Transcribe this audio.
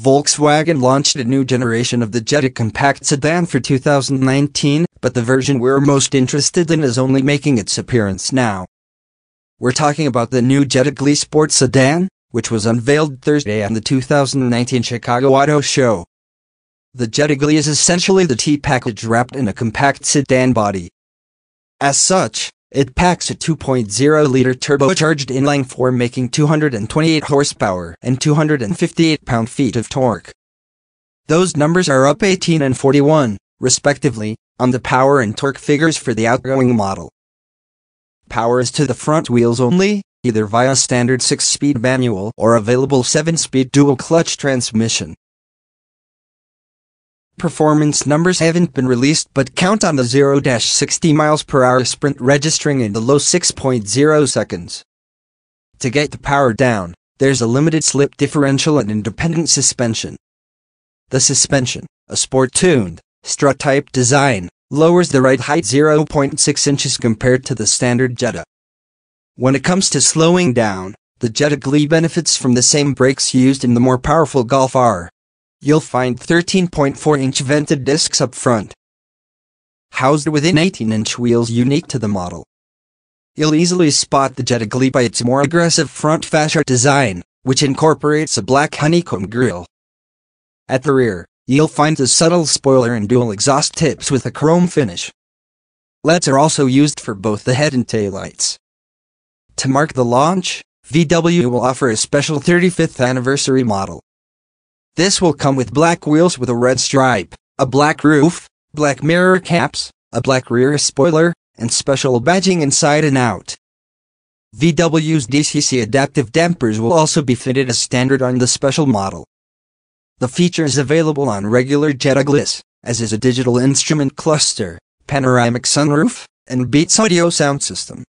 Volkswagen launched a new generation of the Jetta compact sedan for 2019, but the version we're most interested in is only making its appearance now. We're talking about the new Jetta Glee Sport sedan, which was unveiled Thursday at the 2019 Chicago Auto Show. The Jetta Glee is essentially the T-Package wrapped in a compact sedan body. As such, it packs a 2.0-liter turbocharged inline-four making 228 horsepower and 258 pound-feet of torque. Those numbers are up 18 and 41, respectively, on the power and torque figures for the outgoing model. Power is to the front wheels only, either via standard 6-speed manual or available 7-speed dual-clutch transmission. Performance numbers haven't been released but count on the 0-60 miles per hour sprint registering in the low 6.0 seconds. To get the power down, there's a limited slip differential and independent suspension. The suspension, a sport-tuned, strut-type design, lowers the ride height 0.6 inches compared to the standard Jetta. When it comes to slowing down, the Jetta Glee benefits from the same brakes used in the more powerful Golf R you'll find 13.4-inch vented discs up front. Housed within 18-inch wheels unique to the model. You'll easily spot the Jetta Glee by its more aggressive front fascia design, which incorporates a black honeycomb grille. At the rear, you'll find a subtle spoiler and dual exhaust tips with a chrome finish. LEDs are also used for both the head and tail lights. To mark the launch, VW will offer a special 35th anniversary model. This will come with black wheels with a red stripe, a black roof, black mirror caps, a black rear spoiler, and special badging inside and out. VW's DCC adaptive dampers will also be fitted as standard on the special model. The feature is available on regular Jetta Gliss, as is a digital instrument cluster, panoramic sunroof, and Beats audio sound system.